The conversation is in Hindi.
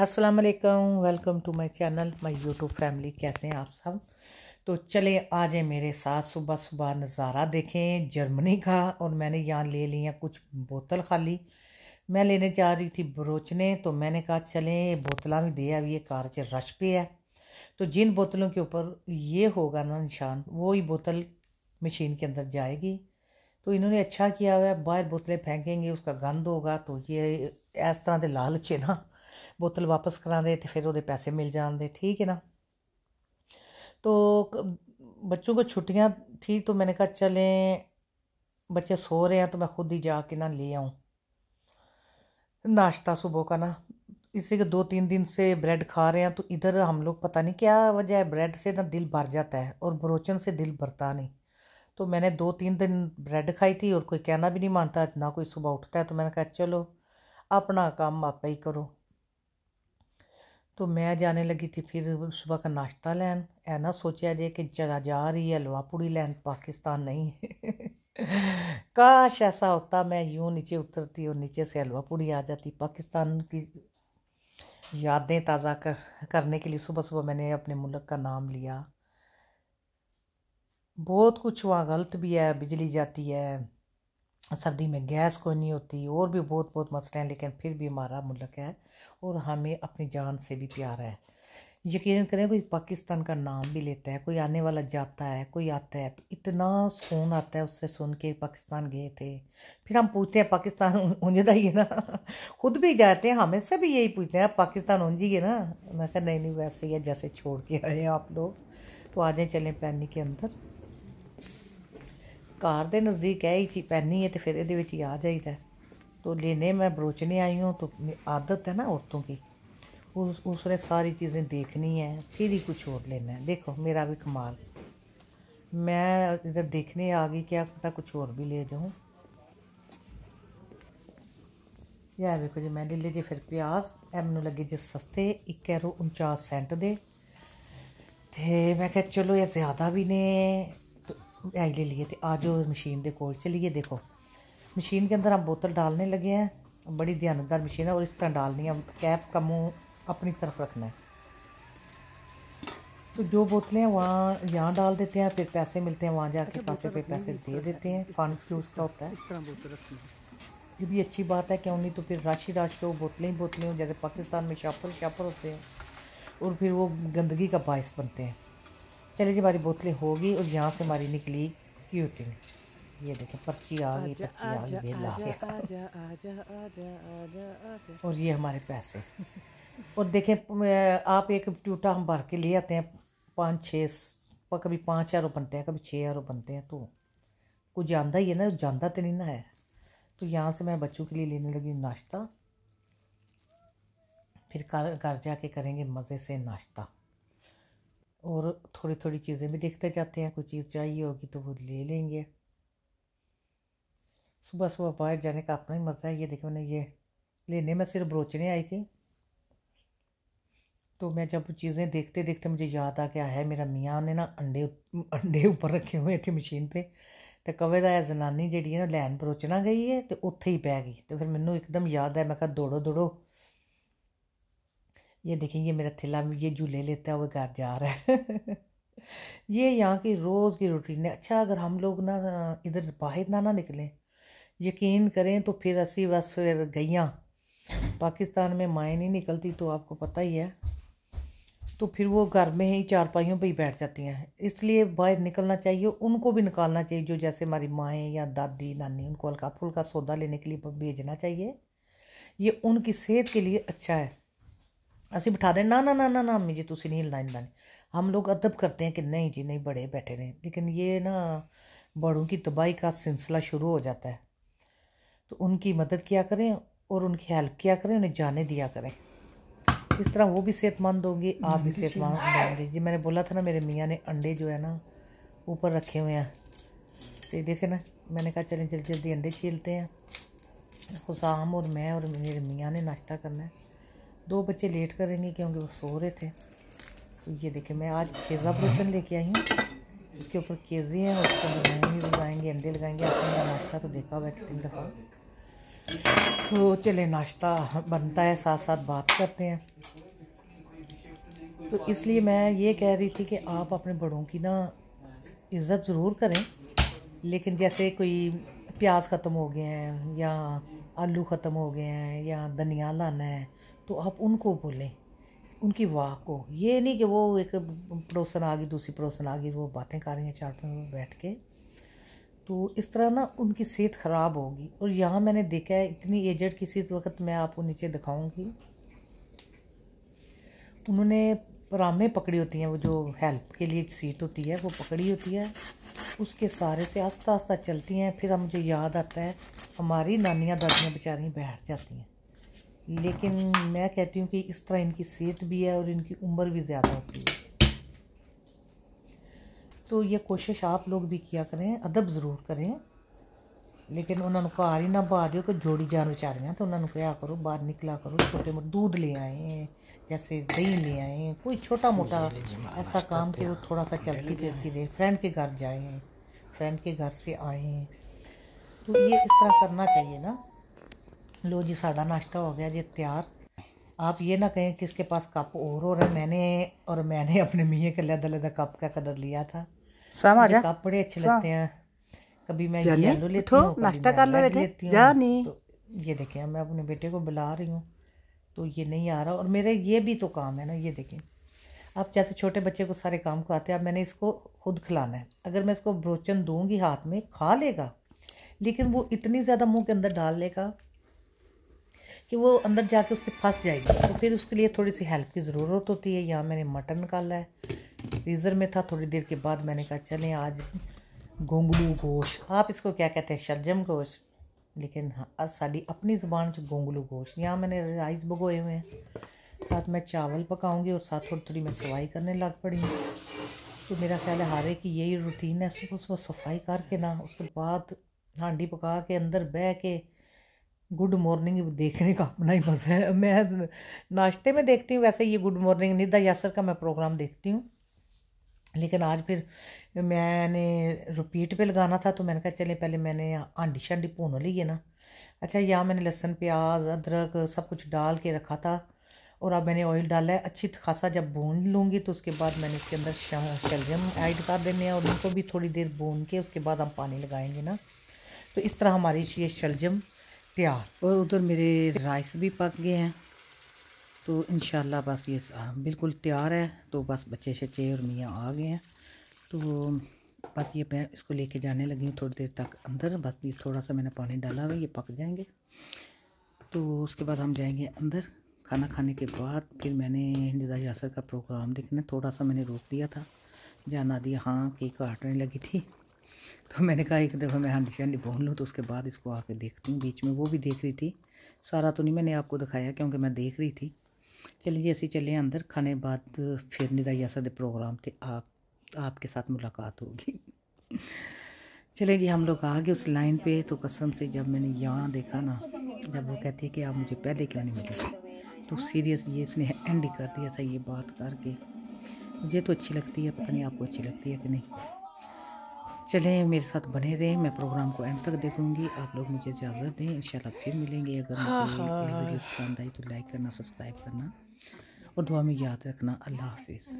अस्सलाम वालेकुम welcome to my channel my YouTube family कैसे हैं आप सब तो चले आज मेरे साथ सुबह सुबह नज़ारा देखें जर्मनी का और मैंने यहाँ ले लिया कुछ बोतल खाली मैं लेने जा रही थी ब्रोचने तो मैंने कहा चलें बोतल भी दे अभी ये कार से रश पे है तो जिन बोतलों के ऊपर ये होगा ना निशान वो ही बोतल मशीन के अंदर जाएगी तो इन्होंने अच्छा किया हुआ है बाहर बोतलें फेंकेंगे उसका गंद होगा तो ये इस तरह के लालचे ना बोतल वापस करा दे तो फिर वो पैसे मिल जाते ठीक है ना तो बच्चों को छुट्टियां थी तो मैंने कहा चलें बच्चे सो रहे हैं तो मैं खुद ही जा के ना ले आऊँ नाश्ता सुबह का ना इसी के दो तीन दिन से ब्रेड खा रहे हैं तो इधर हम लोग पता नहीं क्या वजह है ब्रेड से ना दिल भर जाता है और ब्रोचन से दिल भरता नहीं तो मैंने दो तीन दिन ब्रेड खाई थी और कोई कहना भी नहीं मानता ना कोई सुबह उठता है तो मैंने कहा चलो अपना काम आप ही करो तो मैं जाने लगी थी फिर सुबह का नाश्ता लैन ऐना ना सोचा जे कि जरा जा रही है हलवा पूड़ी लैन पाकिस्तान नहीं काश ऐसा होता मैं यूँ नीचे उतरती और नीचे से हलवा पूड़ी आ जाती पाकिस्तान की यादें ताज़ा कर करने के लिए सुबह सुबह मैंने अपने मुल्क का नाम लिया बहुत कुछ वहाँ गलत भी है बिजली जाती है सर्दी में गैस को नहीं होती और भी बहुत बहुत मसले हैं लेकिन फिर भी हमारा मुल्क है और हमें अपनी जान से भी प्यार है यकीन करें कोई पाकिस्तान का नाम भी लेता है कोई आने वाला जाता है कोई आता है तो इतना सुकून आता है उससे सुन के पाकिस्तान गए थे फिर हम पूछते हैं पाकिस्तान ही है ना खुद भी जाते हैं हमें से भी यही पूछते हैं पाकिस्तान उंझिए ना मैं कहा नहीं नहीं वैसे ही है जैसे छोड़ के आए आप लोग तो आ जाए चलें पैनी के अंदर ਕਾਰ ਦੇ ਨਜ਼ਦੀਕ ਹੈ ਹੀ ਚੀ ਪੈਣੀ ਹੈ ਤੇ ਫਿਰ ਇਹਦੇ ਵਿੱਚ ਆ ਜਾਈਦਾ ਤੋ ਲੈਨੇ ਮੈਂ ਬਰੋਚ ਬਰੋਚਨੇ ਆਈ ਹਾਂ ਤੋ ਆਦਤ ਹੈ ਨਾ ਔਰਤੋਂ ਕੀ ਉਸ ਉਸਨੇ ਸਾਰੀ ਚੀਜ਼ਾਂ ਦੇਖਣੀ ਹੈ ਫਿਰ ਹੀ ਕੁਝ ਹੋਰ ਲੈਣਾ ਦੇਖੋ ਮੇਰਾ ਵੀ ਕਮਾਲ ਮੈਂ ਇਧਰ ਦੇਖਨੇ ਆ ਗਈ ਕਿ ਆਪਾਂ ਤਾਂ ਕੁਝ ਹੋਰ ਵੀ ਲੈ ਜਾਉ ਯਾ ਵੇਖੋ ਜੀ ਮੈਂ ਲੈ ਲਈ ਜੀ ਫਿਰ ਪਿਆਜ਼ ਐ ਮੈਨੂੰ ਲੱਗੇ ਜੇ ਸਸਤੇ 1.49 ਸੈਂਟ ਦੇ ਤੇ ਮੈਂ ਕਿਹਾ ਚਲੋ ਇਹ ਜ਼ਿਆਦਾ ਵੀ ਨੇ बैग ले लिए तो आ जाओ मशीन के कोल चलिए देखो मशीन के अंदर हम बोतल डालने लगे हैं बड़ी ध्यानदार मशीन है और इस तरह डालनी है कैप का मुँह अपनी तरफ रखना है तो जो बोतलें हैं वहाँ यहाँ डाल देते हैं फिर पैसे मिलते हैं वहाँ जाके अच्छा, पे पैसे दे देते हैं फंड यूज़ का होता है ये भी अच्छी बात है क्यों नहीं तो फिर राशि राशि हो बोतलें ही बोतलें हो जैसे पाकिस्तान में शापर शापर होते हैं और फिर वो गंदगी का बायस बनते हैं चले जी हमारी बोतलें होगी और यहाँ से हमारी निकली क्यूटिंग ये देखें पर्ची आ गई पर्ची आ गई आ और ये हमारे पैसे और देखें आप एक टूटा हम भर के ले आते हैं पाँच छः कभी पाँच हज़ार बनते हैं कभी छः हज़ार बनते हैं तो कुछ जानता ही है ना जानता तो नहीं ना है तो यहाँ से मैं बच्चों के लिए लेने लगी हूँ नाश्ता फिर घर जाके करेंगे मज़े से नाश्ता और थोड़ी थोड़ी चीज़ें भी देखते जाते हैं कोई चीज़ चाहिए होगी तो वो ले लेंगे सुबह सुबह बाहर जाने का अपना ही मज़ा है ये देखो मैंने ये लेने में सिर्फ ब्रोचने आई थी तो मैं जब चीज़ें देखते देखते मुझे याद आ गया है मेरा मियाँ ने ना अंडे अंडे ऊपर रखे हुए थे मशीन पे तो कवे ਦਾ जनानी जी ਹੈ लैन परोचना गई है तो ਤੇ ही ਹੀ गई तो फिर ਫਿਰ एकदम याद है मैं कहा दौड़ो दौड़ो ये देखें ये मेरा थैला ये झूले लेता है वो घर जा रहा है ये यहाँ की रोज़ की रूटीन है अच्छा अगर हम लोग ना इधर बाहर ना ना निकलें यकीन करें तो फिर असी बस फिर पाकिस्तान में माएँ नहीं निकलती तो आपको पता ही है तो फिर वो घर में ही चारपाइयों पर ही बैठ जाती हैं इसलिए बाहर निकलना चाहिए उनको भी निकालना चाहिए जो जैसे हमारी माएँ या दादी नानी उनको हल्का फुल्का सौदा लेने के लिए भेजना चाहिए ये उनकी सेहत के लिए अच्छा है ਅਸੀਂ बिठा ਦੇ ना ना ना ना ना अम्मी जी ਤੁਸੀਂ नहीं हिलना ਇੰਦਾ ਨਹੀਂ हम लोग अदब करते हैं कि नहीं जी नहीं बड़े बैठे रहे लेकिन ये ना बड़ों की तबाही का सिलसिला शुरू हो जाता है तो उनकी मदद किया करें और उनकी हेल्प किया करें उन्हें जाने दिया करें इस तरह वो भी सेहतमंद होंगे आप भी सेहतमंद होंगे जी मैंने बोला था ना मेरे मियाँ ने अंडे जो है ना ऊपर रखे हुए हैं तो देखे ना मैंने कहा चलें जल्दी जल्दी अंडे छीलते हैं खुशाम और मैं और मेरे मियाँ ने नाश्ता करना है दो बच्चे लेट करेंगे क्योंकि वो सो रहे थे तो ये देखें मैं आज केज़ा परोशन लेके आई हूँ इसके ऊपर केजी हैं उसको बनाएंगे अंदर लगाएंगे अंडे लगाएंगे आपने मेरा नाश्ता तो देखा हुआ कितनी दफ़ा तो चले नाश्ता बनता है साथ साथ बात करते हैं तो इसलिए मैं ये कह रही थी कि आप अपने बड़ों की ना इज़्ज़त ज़रूर करें लेकिन जैसे कोई प्याज ख़त्म हो गए हैं या आलू ख़त्म हो गए हैं या धनिया लाना है तो आप उनको बोलें उनकी वाह को ये नहीं कि वो एक पड़ोसन आ गई दूसरी पड़ोसन आ गई वो बातें कर रही हैं चाट में बैठ के तो इस तरह ना उनकी सेहत ख़राब होगी और यहाँ मैंने देखा है इतनी एजड किसी वक्त मैं आपको नीचे दिखाऊंगी उन्होंने रामें पकड़ी होती हैं वो जो हेल्प के लिए सीट होती है वो पकड़ी होती है उसके सहारे से आस्ता आस्ता चलती हैं फिर मुझे याद आता है हमारी नानियाँ दादियाँ बेचारी बैठ जाती हैं लेकिन मैं कहती हूँ कि इस तरह इनकी सेहत भी है और इनकी उम्र भी ज़्यादा होती है तो ये कोशिश आप लोग भी किया करें अदब ज़रूर करें लेकिन उन्होंने ਨੂੰ ਘਰ ना बहा ਬਾ ਦਿਓ ਕਿ ਜੋੜੀ ਜਾਨ ਵਿਚਾਰੀਆਂ ਤੇ ਉਹਨਾਂ ਨੂੰ ਕਿਹਾ करो ਬਾਹਰ ਨਿਕਲਾ ਕਰੋ ਛੋਟੇ दूध ले आए जैसे दही ले आए कोई छोटा मोटा ऐसा काम कि वो थोड़ा सा चलती फिरती रहे फ्रेंड के घर जाए फ्रेंड के घर से आए तो ये इस तरह करना चाहिए ना लो जी साढ़ा नाश्ता हो गया जी तैयार आप ये ना कहें कि इसके पास कप और और है मैंने और मैंने अपने मियाँ के लदा लदा कप का कलर लिया था कप बड़े अच्छे लगते हैं कभी मैं येलो लेती हूँ नाश्ता कर लो लेती हूँ ये देखें मैं अपने बेटे को बुला रही हूँ तो ये नहीं आ रहा और मेरे ये भी तो काम है ना ये देखें आप जैसे छोटे बच्चे को सारे काम को आते हैं अब मैंने इसको खुद खिलाना है अगर मैं इसको ब्रोचन दूंगी हाथ में खा लेगा लेकिन वो इतनी ज़्यादा मुंह के अंदर डाल लेगा कि वो अंदर जाके उसके फंस जाएगी तो फिर उसके लिए थोड़ी सी हेल्प की ज़रूरत होती है यहाँ मैंने मटन निकाला है फ्रीज़र में था थोड़ी देर के बाद मैंने कहा चलें आज गोंगलू गोश आप इसको क्या कहते हैं शलजम गोश लेकिन हाँ साड़ी अपनी ज़बान से गोंगलू गोश यहाँ मैंने राइस भगोए हुए हैं साथ मैं चावल पकाऊंगी और साथ थोड़ी थोड़ी मैं सफाई करने लग पड़ी हूँ तो मेरा ख्याल है हारे की यही रूटीन है सुबह सुबह सफाई करके ना उसके बाद हांडी पका के अंदर बह के गुड मॉर्निंग देखने का अपना ही मज़ा है मैं नाश्ते में देखती हूँ वैसे ये गुड मॉर्निंग निदा यासर का मैं प्रोग्राम देखती हूँ लेकिन आज फिर मैंने रिपीट पे लगाना था तो मैंने कहा चले पहले मैंने आंडी शांडी भून ली है ना अच्छा यहाँ मैंने लहसुन प्याज अदरक सब कुछ डाल के रखा था और अब मैंने ऑयल डाला है अच्छी खासा जब भून लूँगी तो उसके बाद मैंने इसके अंदर शलजम ऐड कर देने हैं और उनको भी थोड़ी देर भून के उसके बाद हम पानी लगाएंगे ना तो इस तरह हमारी ये शलजम तैयार और उधर मेरे राइस भी पक गए हैं तो इन बस ये बिल्कुल तैयार है तो बस बच्चे शच्चे और मियाँ आ गए हैं तो बस ये मैं इसको लेके जाने लगी हूँ थोड़ी देर तक अंदर बस ये थोड़ा सा मैंने पानी डाला हुआ ये पक जाएंगे तो उसके बाद हम जाएंगे अंदर खाना खाने के बाद फिर मैंने निदा यासर का प्रोग्राम देखना थोड़ा सा मैंने रोक दिया था जाना दिया हाँ केक काटने लगी थी तो मैंने कहा एक दफ़ा मैं हांडी शांडी बोन लूँ तो उसके बाद इसको आके देखती हूँ बीच में वो भी देख रही थी सारा तो नहीं मैंने आपको दिखाया क्योंकि मैं देख रही थी चलिए जी असी चले अंदर खाने बाद फिर निदाई असर प्रोग्राम थे आप आपके साथ मुलाकात होगी चले जी हम लोग आ गए उस लाइन पे तो कसम से जब मैंने यहाँ देखा ना जब वो कहती है कि आप मुझे पहले क्यों नहीं मिले तो सीरियस ये इसने एंड कर दिया था ये बात करके मुझे तो अच्छी लगती है पता नहीं आपको अच्छी लगती है कि नहीं चलें मेरे साथ बने रहें मैं प्रोग्राम को एंड तक देखूंगी आप लोग मुझे इजाज़त दें इंशाल्लाह फिर मिलेंगे अगर हाँ, मुझे हाँ। वीडियो पसंद आई तो लाइक करना सब्सक्राइब करना और दुआ में याद रखना अल्लाह हाफिज़